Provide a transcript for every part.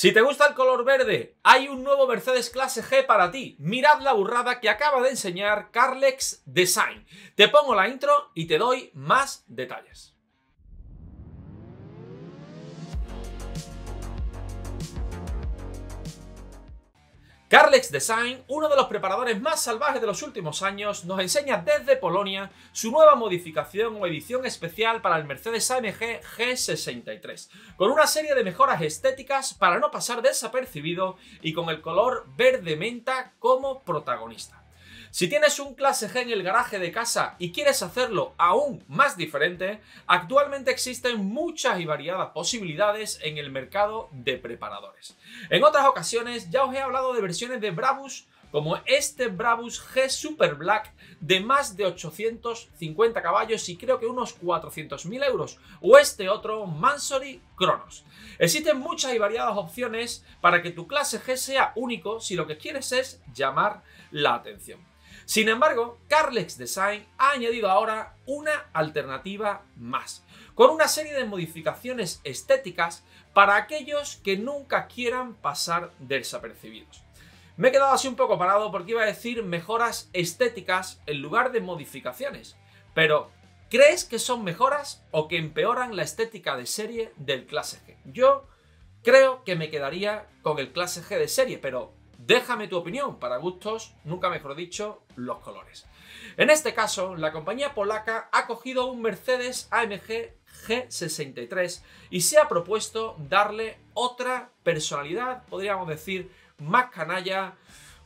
Si te gusta el color verde, hay un nuevo Mercedes clase G para ti. Mirad la burrada que acaba de enseñar Carlex Design. Te pongo la intro y te doy más detalles. Carlex Design, uno de los preparadores más salvajes de los últimos años, nos enseña desde Polonia su nueva modificación o edición especial para el Mercedes AMG G63, con una serie de mejoras estéticas para no pasar desapercibido y con el color verde menta como protagonista. Si tienes un clase G en el garaje de casa y quieres hacerlo aún más diferente, actualmente existen muchas y variadas posibilidades en el mercado de preparadores. En otras ocasiones ya os he hablado de versiones de Brabus como este Brabus G Super Black de más de 850 caballos y creo que unos 400.000 euros, o este otro Mansory Kronos. Existen muchas y variadas opciones para que tu clase G sea único si lo que quieres es llamar la atención. Sin embargo, Carlex Design ha añadido ahora una alternativa más, con una serie de modificaciones estéticas para aquellos que nunca quieran pasar desapercibidos. Me he quedado así un poco parado porque iba a decir mejoras estéticas en lugar de modificaciones. Pero, ¿crees que son mejoras o que empeoran la estética de serie del clase G? Yo creo que me quedaría con el clase G de serie, pero Déjame tu opinión, para gustos, nunca mejor dicho, los colores. En este caso, la compañía polaca ha cogido un Mercedes AMG G63 y se ha propuesto darle otra personalidad, podríamos decir, más canalla,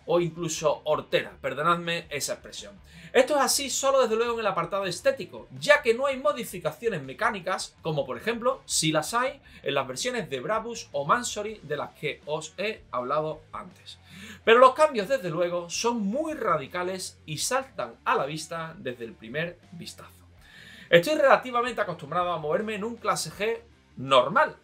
o incluso hortera, perdonadme esa expresión. Esto es así solo desde luego en el apartado estético, ya que no hay modificaciones mecánicas, como por ejemplo si las hay en las versiones de Brabus o Mansory de las que os he hablado antes. Pero los cambios desde luego son muy radicales y saltan a la vista desde el primer vistazo. Estoy relativamente acostumbrado a moverme en un clase G normal,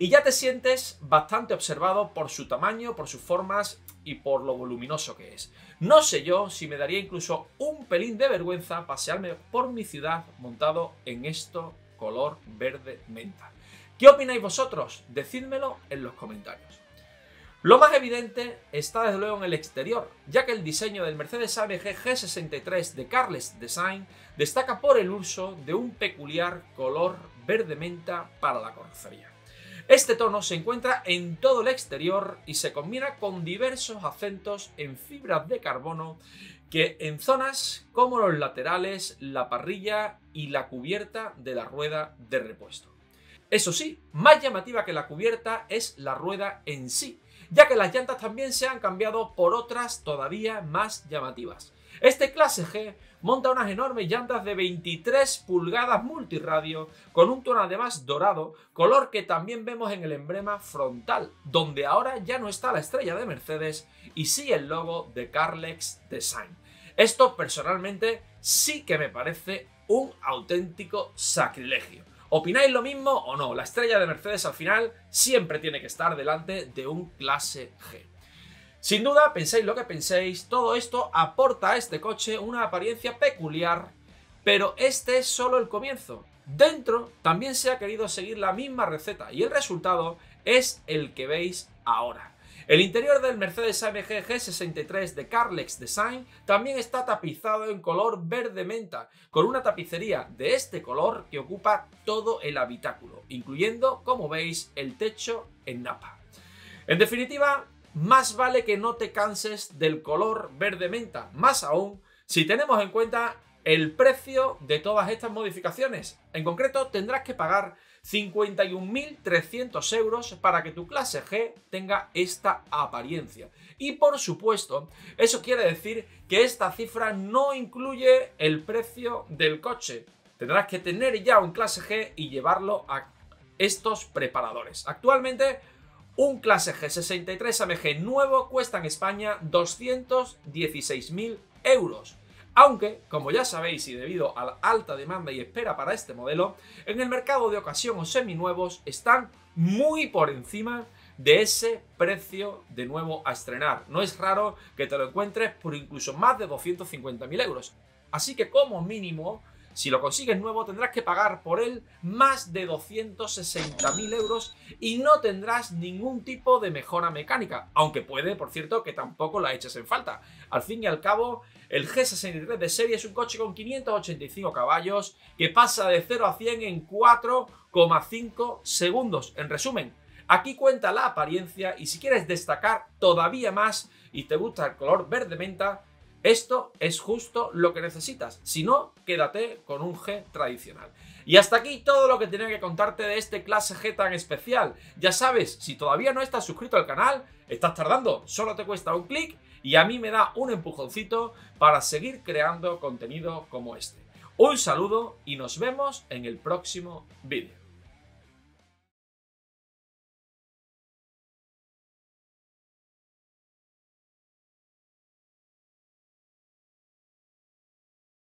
y ya te sientes bastante observado por su tamaño, por sus formas y por lo voluminoso que es. No sé yo si me daría incluso un pelín de vergüenza pasearme por mi ciudad montado en esto color verde menta. ¿Qué opináis vosotros? Decídmelo en los comentarios. Lo más evidente está desde luego en el exterior, ya que el diseño del Mercedes AMG G63 de Carles Design destaca por el uso de un peculiar color verde menta para la carrocería. Este tono se encuentra en todo el exterior y se combina con diversos acentos en fibras de carbono que en zonas como los laterales, la parrilla y la cubierta de la rueda de repuesto. Eso sí, más llamativa que la cubierta es la rueda en sí, ya que las llantas también se han cambiado por otras todavía más llamativas. Este clase G monta unas enormes llantas de 23 pulgadas multiradio con un tono además dorado, color que también vemos en el emblema frontal, donde ahora ya no está la estrella de Mercedes y sí el logo de Carlex Design. Esto personalmente sí que me parece un auténtico sacrilegio. ¿Opináis lo mismo o no? La estrella de Mercedes al final siempre tiene que estar delante de un clase G. Sin duda, penséis lo que penséis, todo esto aporta a este coche una apariencia peculiar, pero este es solo el comienzo. Dentro también se ha querido seguir la misma receta y el resultado es el que veis ahora. El interior del Mercedes AMG G63 de Carlex Design también está tapizado en color verde menta, con una tapicería de este color que ocupa todo el habitáculo, incluyendo, como veis, el techo en napa. En definitiva, más vale que no te canses del color verde menta, más aún si tenemos en cuenta el precio de todas estas modificaciones. En concreto, tendrás que pagar 51.300 euros para que tu clase G tenga esta apariencia. Y por supuesto, eso quiere decir que esta cifra no incluye el precio del coche. Tendrás que tener ya un clase G y llevarlo a estos preparadores. Actualmente un clase G63 AMG nuevo cuesta en España 216.000 euros. Aunque, como ya sabéis y debido a la alta demanda y espera para este modelo, en el mercado de ocasión o seminuevos están muy por encima de ese precio de nuevo a estrenar. No es raro que te lo encuentres por incluso más de 250.000 euros. Así que como mínimo si lo consigues nuevo tendrás que pagar por él más de 260.000 euros y no tendrás ningún tipo de mejora mecánica, aunque puede, por cierto, que tampoco la eches en falta. Al fin y al cabo, el G63 de serie es un coche con 585 caballos que pasa de 0 a 100 en 4,5 segundos. En resumen, Aquí cuenta la apariencia y si quieres destacar todavía más y te gusta el color verde menta, esto es justo lo que necesitas. Si no, quédate con un G tradicional. Y hasta aquí todo lo que tenía que contarte de este clase G tan especial. Ya sabes, si todavía no estás suscrito al canal, estás tardando. Solo te cuesta un clic y a mí me da un empujoncito para seguir creando contenido como este. Un saludo y nos vemos en el próximo vídeo.